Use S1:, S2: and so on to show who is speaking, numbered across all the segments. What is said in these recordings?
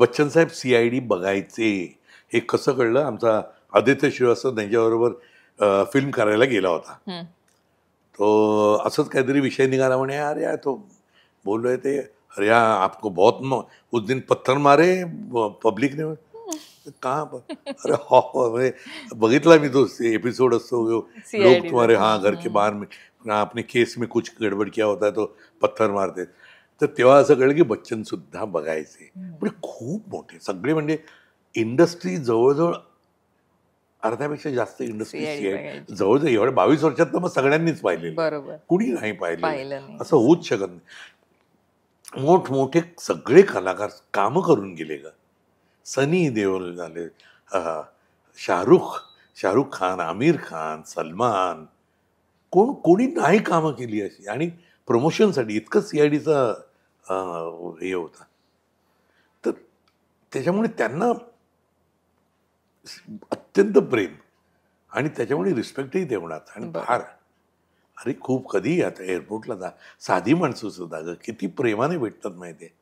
S1: बच्चन साहेब C I D बघायचे हे कसं कळलं आमचा आदित्य श्रीवास्तव त्यांच्याबरोबर फिल्म करायला गेला होता हम्म. तो असंच काहीतरी विषय निघाला म्हणे अरे यार तो बोल रहे थे अरे यार आपको बहुत म उस दिन पत्थर मारे पब्लिक ने कहाँ अरे अरे बघितला मी तो एपिसोड असतो लोग तुम्हारे हाँ घर के हम्म. बाहर में आपने केस में कुछ गड़बड़ किया होता है तो पत्थर मारते तर तेव्हा असं कळलं की बच्चन सुद्धा बघायचे पण खूप मोठे सगळे म्हणजे इंडस्ट्री जवळजवळ अर्ध्यापेक्षा जास्त इंडस्ट्री जवळजवळ एवढ्या बावीस वर्षात तर मग सगळ्यांनीच पाहिले कुणी नाही पाहिले असं होऊच शकत नाही मोठमोठे सगळे कलाकार कामं करून गेले ग सनी देओल झाले शाहरुख शाहरुख खान आमिर खान सलमान कोण कोणी नाही कामं केली अशी आणि प्रमोशनसाठी इतकं सी आय डीचा हे होता तर त्याच्यामुळे त्यांना अत्यंत प्रेम आणि त्याच्यामुळे रिस्पेक्टही देवणार आणि फार अरे खूप कधी आता एअरपोर्टला जा साधी माणसं सुद्धा ग किती प्रेमाने भेटतात माहिती आहे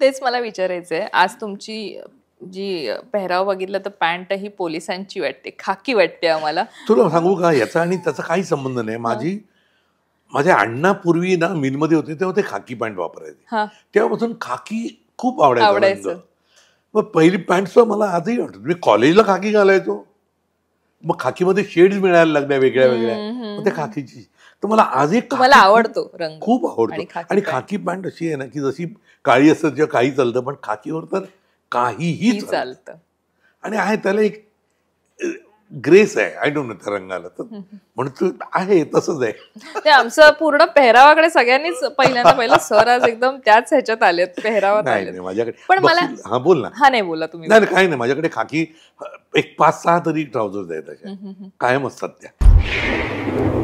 S2: तेच मला विचारायचं आहे आज तुमची जी पेहराव बघितलं तर पॅन्ट ही पोलिसांची वाटते खाकी वाटते आम्हाला
S1: तुला सांगू का याचा आणि त्याचा काही संबंध नाही माझी माझ्या अण्णापूर्वी ना मिलमध्ये होते तेव्हा ते खाकी पॅन्ट वापरायचे तेव्हापासून खाकी खूप आवडायचं मग पहिली पॅन्ट मला आजही वाटत मी कॉलेजला खाकी घालायचो मग खाकीमध्ये शेड्स मिळायला लागल्या वेगळ्या वेगळ्या मग त्या खाकीची तर मला आजही मला आवडतो
S2: रंग खूप आवडतो आणि
S1: खाकी पॅन्ट अशी आहे ना की जशी काळी असतं जेव्हा काही चालतं पण खाकीवर तर काहीही चालतं आणि आहे त्याला एक ग्रेस आहे आय डोंट नो त्या रंगाला तर तू आहे तसंच आहे
S2: ते आमचं पूर्ण पेहरावाकडे सगळ्यांनीच पहिल्यांदा पहिला सर आज एकदम त्याच ह्याच्यात आलेत पेहरावा नाही
S1: माझ्याकडे पण मला हा बोल ना हा
S2: नाही बोला तुम्ही नाही काही
S1: नाही माझ्याकडे खाकी एक पाच सहा तरी ट्राउजर आहेत कायम असतात त्या